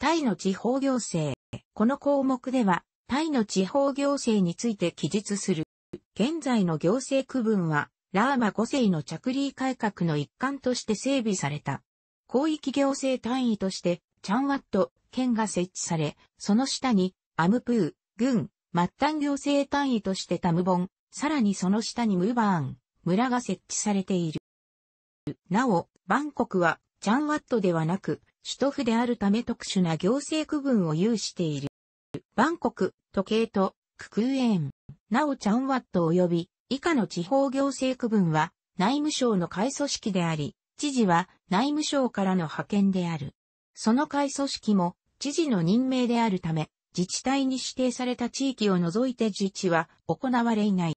タイの地方行政。この項目では、タイの地方行政について記述する。現在の行政区分は、ラーマ5世の着理改革の一環として整備された。広域行政単位として、チャンワット、県が設置され、その下に、アムプー、郡、末端行政単位としてタムボン、さらにその下にムバーン、村が設置されている。なお、バンコクは、チャンワットではなく、首都府であるため特殊な行政区分を有している。バンコク、時計と、ククーエン、なおチャンワット及び、以下の地方行政区分は、内務省の会組織であり、知事は内務省からの派遣である。その会組織も、知事の任命であるため、自治体に指定された地域を除いて自治は行われいない。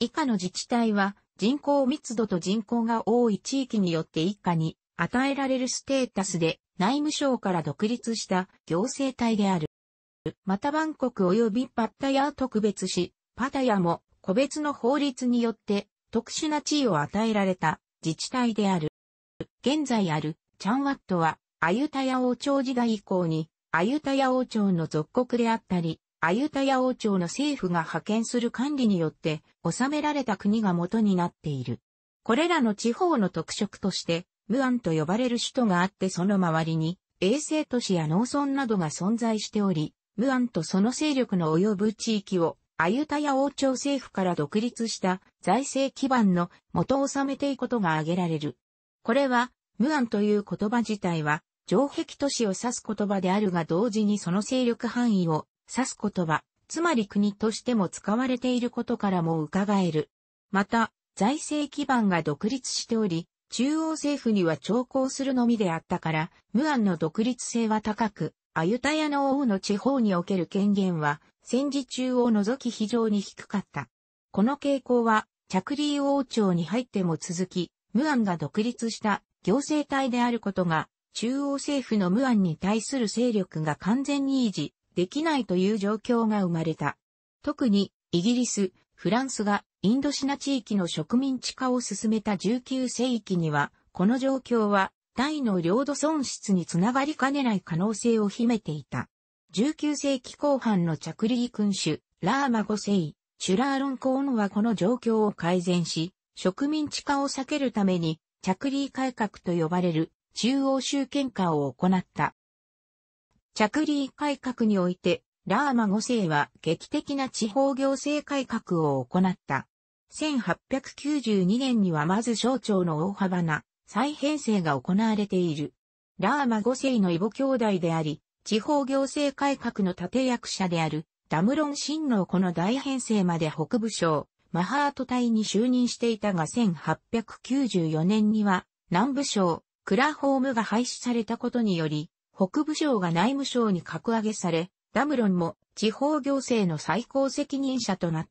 以下の自治体は、人口密度と人口が多い地域によって一家に与えられるステータスで内務省から独立した行政体である。またバンコク及びパッタヤ特別し、パタヤも個別の法律によって特殊な地位を与えられた自治体である。現在あるチャンワットはアユタヤ王朝時代以降にアユタヤ王朝の属国であったり、アユタヤ王朝の政府が派遣する管理によって治められた国が元になっている。これらの地方の特色としてムアンと呼ばれる首都があってその周りに、衛星都市や農村などが存在しており、ムアンとその勢力の及ぶ地域を、アユタヤ王朝政府から独立した財政基盤の元を収めていくことが挙げられる。これは、ムアンという言葉自体は、城壁都市を指す言葉であるが同時にその勢力範囲を指す言葉、つまり国としても使われていることからも伺える。また、財政基盤が独立しており、中央政府には徴抗するのみであったから、無ンの独立性は高く、アユタヤの王の地方における権限は、戦時中を除き非常に低かった。この傾向は、着ー王朝に入っても続き、無ンが独立した行政体であることが、中央政府の無ンに対する勢力が完全に維持できないという状況が生まれた。特に、イギリス、フランスがインドシナ地域の植民地化を進めた19世紀には、この状況は、大の領土損失につながりかねない可能性を秘めていた。19世紀後半の着ー君主、ラーマ5世、シュラーロンコーンはこの状況を改善し、植民地化を避けるために、着ー改革と呼ばれる中央集権化を行った。着ー改革において、ラーマ5世は劇的な地方行政改革を行った。1892年にはまず省庁の大幅な再編成が行われている。ラーマ5世の異母兄弟であり、地方行政改革の立役者である、ダムロン親王この大編成まで北部省、マハート隊に就任していたが1894年には、南部省、クラホームが廃止されたことにより、北部省が内務省に格上げされ、ダムロンも地方行政の最高責任者となった。。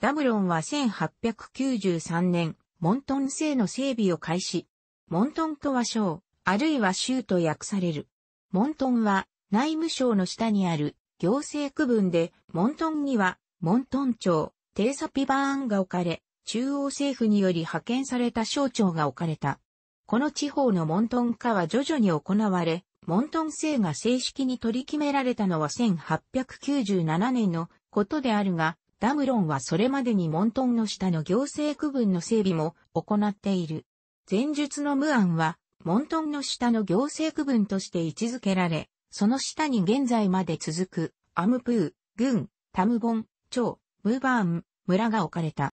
ダムロンは1893年、モントン製の整備を開始。モントンとは省、あるいは州と訳される。モントンは内務省の下にある行政区分で、モントンにはモントン町、テーサピバーンが置かれ、中央政府により派遣された省庁が置かれた。この地方のモントン化は徐々に行われ、モントン制が正式に取り決められたのは1897年のことであるが、ダムロンはそれまでにモントンの下の行政区分の整備も行っている。前述のムアンは、モントンの下の行政区分として位置づけられ、その下に現在まで続く、アムプー、軍、タムボン、町、ムーバーン、村が置かれた。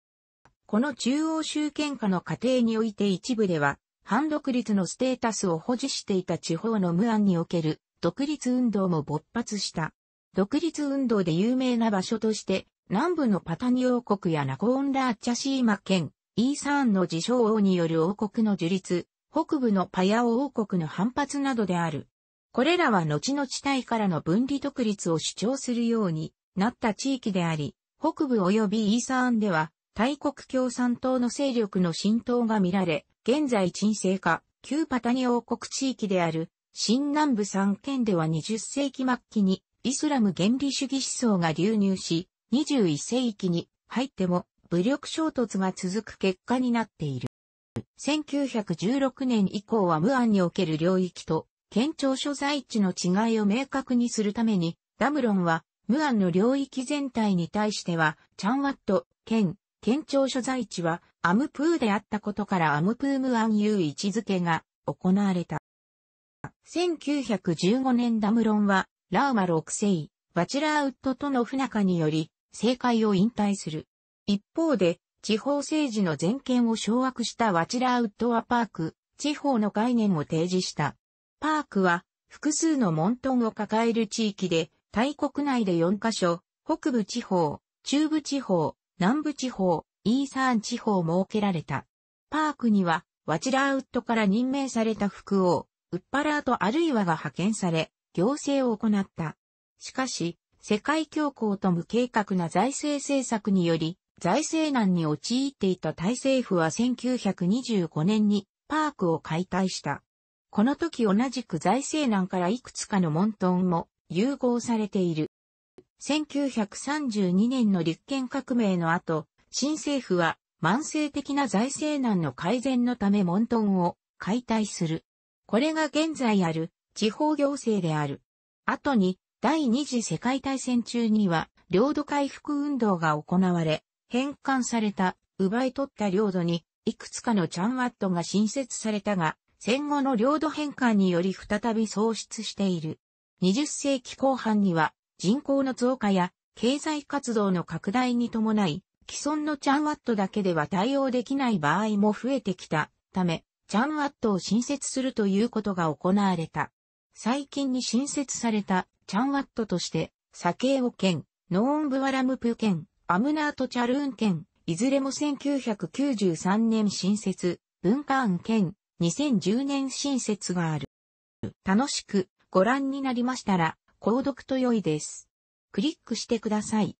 この中央集権下の過程において一部では、反独立のステータスを保持していた地方のムアンにおける、独立運動も勃発した。独立運動で有名な場所として、南部のパタニ王国やナコーンラーチャシーマ県、イーサーンの自称王による王国の樹立、北部のパヤオ王国の反発などである。これらは後の地帯からの分離独立を主張するようになった地域であり、北部及びイーサーンでは、大国共産党の勢力の浸透が見られ、現在沈静化、旧パタニ王国地域である、新南部3県では20世紀末期に、イスラム原理主義思想が流入し、21世紀に入っても武力衝突が続く結果になっている。1916年以降は無ンにおける領域と県庁所在地の違いを明確にするために、ダムロンは、ムアンの領域全体に対しては、チャンワット、県、県庁所在地は、アムプーであったことからアムプームアンいう位置づけが行われた。1915年ダムロンは、ラーマ6世、バチラーウッドとの不仲により、政界を引退する。一方で、地方政治の全権を掌握したワチラーウッドはパーク、地方の概念を提示した。パークは、複数のトンを抱える地域で、タイ国内で4カ所、北部地方、中部地方、南部地方、イーサーン地方設けられた。パークには、ワチラーウッドから任命された副王、ウッパラートあるいはが派遣され、行政を行った。しかし、世界恐慌と無計画な財政政策により、財政難に陥っていたタイ政府は1925年にパークを解体した。この時同じく財政難からいくつかのモントンも融合されている。1932年の立憲革命の後、新政府は慢性的な財政難の改善のためモントンを解体する。これが現在ある地方行政である。後に第二次世界大戦中には、領土回復運動が行われ、返還された、奪い取った領土に、いくつかのチャンワットが新設されたが、戦後の領土返還により再び喪失している。20世紀後半には、人口の増加や、経済活動の拡大に伴い、既存のチャンワットだけでは対応できない場合も増えてきたため、チャンワットを新設するということが行われた。最近に新設されたチャンワットとして、サケーオ県、ノーンブワラムプ県、アムナートチャルーン県、いずれも1993年新設、文化案県、2010年新設がある。楽しくご覧になりましたら、購読と良いです。クリックしてください。